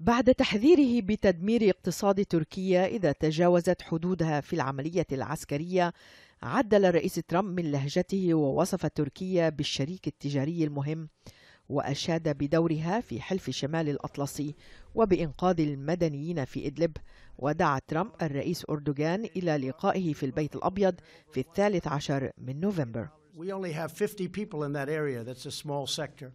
بعد تحذيره بتدمير اقتصاد تركيا إذا تجاوزت حدودها في العملية العسكرية عدل الرئيس ترامب من لهجته ووصف تركيا بالشريك التجاري المهم وأشاد بدورها في حلف شمال الأطلسي وبإنقاذ المدنيين في إدلب ودعا ترامب الرئيس أردوغان إلى لقائه في البيت الأبيض في الثالث عشر من نوفمبر. We only have 50 people in that area. That's a small sector.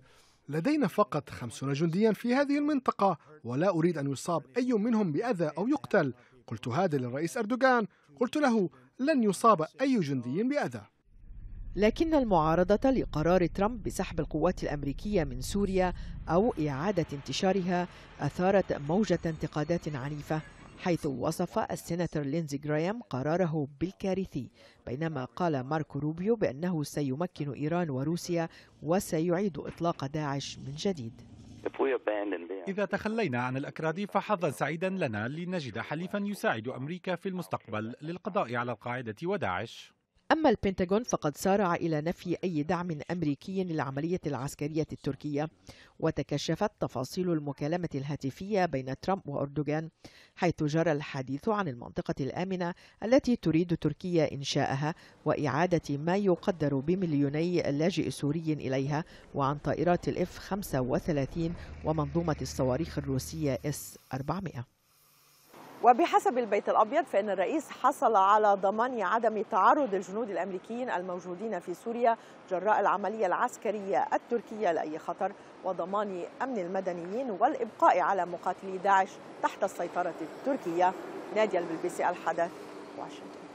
لدينا فقط خمسون جنديا في هذه المنطقة ولا أريد أن يصاب أي منهم بأذى أو يقتل قلت هذا للرئيس أردوغان قلت له لن يصاب أي جندي بأذى لكن المعارضة لقرار ترامب بسحب القوات الأمريكية من سوريا أو إعادة انتشارها أثارت موجة انتقادات عنيفة حيث وصف السيناتور لينزي جرايم قراره بالكارثي بينما قال ماركو روبيو بأنه سيمكن إيران وروسيا وسيعيد إطلاق داعش من جديد إذا تخلينا عن الأكراد فحظا سعيدا لنا لنجد حليفا يساعد أمريكا في المستقبل للقضاء على القاعدة وداعش أما البنتاغون فقد سارع إلى نفي أي دعم أمريكي للعملية العسكرية التركية وتكشفت تفاصيل المكالمة الهاتفية بين ترامب وأردوغان حيث جرى الحديث عن المنطقة الآمنة التي تريد تركيا إنشاءها وإعادة ما يقدر بمليوني لاجئ سوري إليها وعن طائرات الإف 35 ومنظومة الصواريخ الروسية S 400 وبحسب البيت الأبيض فإن الرئيس حصل على ضمان عدم تعرض الجنود الأمريكيين الموجودين في سوريا جراء العملية العسكرية التركية لأي خطر وضمان أمن المدنيين والإبقاء على مقاتلي داعش تحت السيطرة التركية نادية سي الحدث واشنطن